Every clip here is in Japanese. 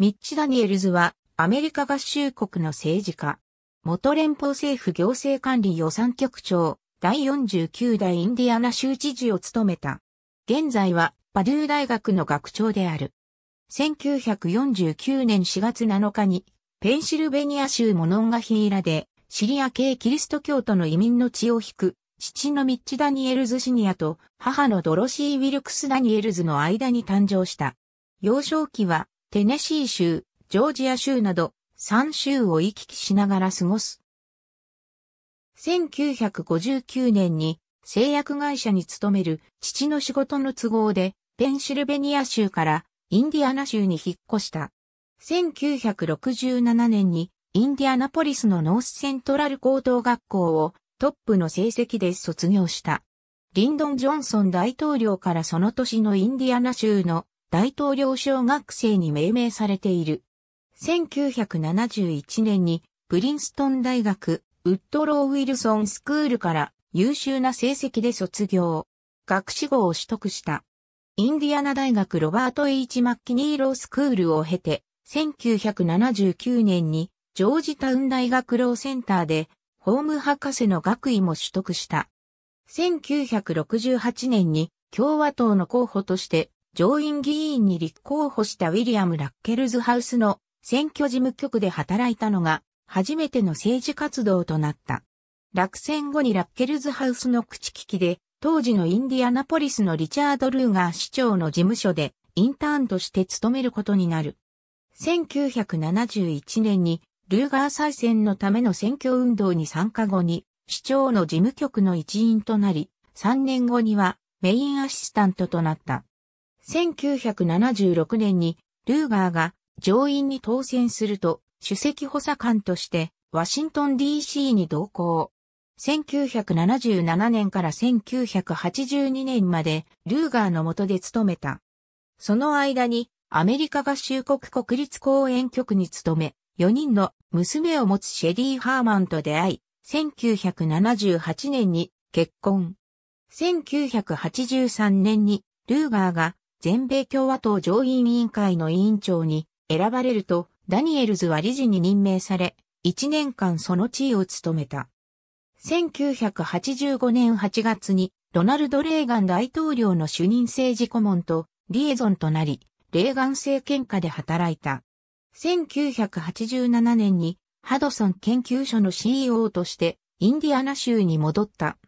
ミッチ・ダニエルズは、アメリカ合衆国の政治家。元連邦政府行政管理予算局長、第49代インディアナ州知事を務めた。現在は、パドゥー大学の学長である。1949年4月7日に、ペンシルベニア州モノンガヒーラで、シリア系キリスト教徒の移民の血を引く、父のミッチ・ダニエルズ・シニアと母のドロシー・ウィルクス・ダニエルズの間に誕生した。幼少期はテネシー州、ジョージア州など3州を行き来しながら過ごす。1959年に製薬会社に勤める父の仕事の都合でペンシルベニア州からインディアナ州に引っ越した。1967年にインディアナポリスのノースセントラル高等学校をトップの成績で卒業した。リンドン・ジョンソン大統領からその年のインディアナ州の大統領小学生に命名されている。1971年にプリンストン大学ウッドロー・ウィルソンスクールから優秀な成績で卒業。学士号を取得した。インディアナ大学ロバート・ H・ マッキニーロースクールを経て、1979年にジョージタウン大学ローセンターでホーム博士の学位も取得した。1968年に共和党の候補として上院議員に立候補したウィリアム・ラッケルズハウスの選挙事務局で働いたのが初めての政治活動となった。落選後にラッケルズハウスの口利きで当時のインディアナポリスのリチャード・ルーガー市長の事務所でインターンとして務めることになる。1971年にルーガー再選のための選挙運動に参加後に市長の事務局の一員となり、3年後にはメインアシスタントとなった。1976年にルーガーが上院に当選すると、首席補佐官としてワシントン DC に同行。1977年から1982年までルーガーの下で務めた。その間にアメリカ合衆国国立公園局に勤め、4人の娘を持つシェリー・ハーマンと出会い、1978年に結婚。1983年にルーガーが全米共和党上院委員会の委員長に選ばれると、ダニエルズは理事に任命され、1年間その地位を務めた。1985年8月に、ロナルド・レーガン大統領の主任政治顧問とリエゾンとなり、レーガン政権下で働いた。1987年にハドソン研究所の CEO としてインディアナ州に戻った。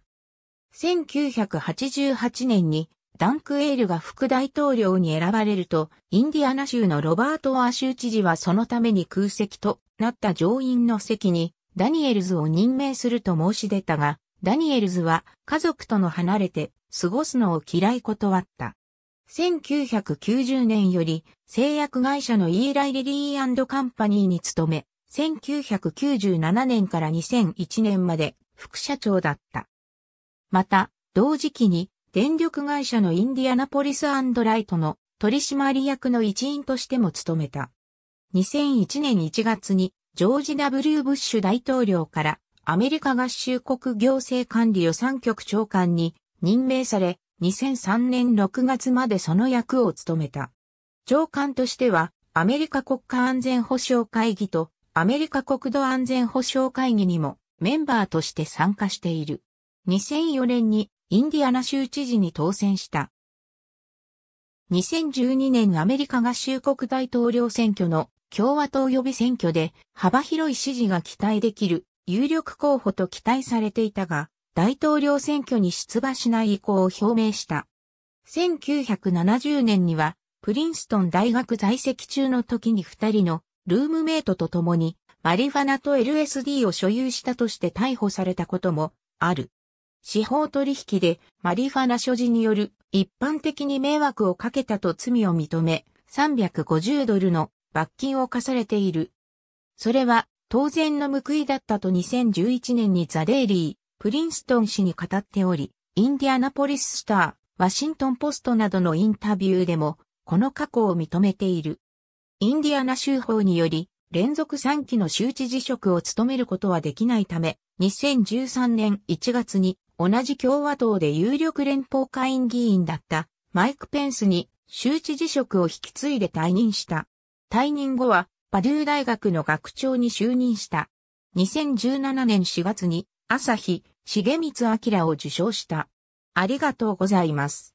1988年にダンクエールが副大統領に選ばれると、インディアナ州のロバート・アー知事はそのために空席となった上院の席に、ダニエルズを任命すると申し出たが、ダニエルズは家族との離れて過ごすのを嫌い断った。1990年より製薬会社のイーライ・リリーカンパニーに勤め、1997年から2001年まで副社長だった。また、同時期に電力会社のインディアナポリスライトの取締役の一員としても務めた。2001年1月にジョージ・ W・ ブッシュ大統領からアメリカ合衆国行政管理予算局長官に任命され、2003年6月までその役を務めた。長官としては、アメリカ国家安全保障会議とアメリカ国土安全保障会議にもメンバーとして参加している。2004年にインディアナ州知事に当選した。2012年アメリカ合衆国大統領選挙の共和党予備選挙で幅広い支持が期待できる有力候補と期待されていたが、大統領選挙に出馬しない意向を表明した。1970年には、プリンストン大学在籍中の時に二人のルームメイトと共にマリファナと LSD を所有したとして逮捕されたこともある。司法取引でマリファナ所持による一般的に迷惑をかけたと罪を認め、350ドルの罰金を課されている。それは当然の報いだったと2011年にザ・デイリー、プリンストン氏に語っており、インディアナポリススター、ワシントンポストなどのインタビューでも、この過去を認めている。インディアナ州法により、連続3期の州知事職を務めることはできないため、2013年1月に同じ共和党で有力連邦下院議員だったマイク・ペンスに州知事職を引き継いで退任した。退任後はパデュー大学の学長に就任した。2017年4月に朝日重光明を受賞した。ありがとうございます。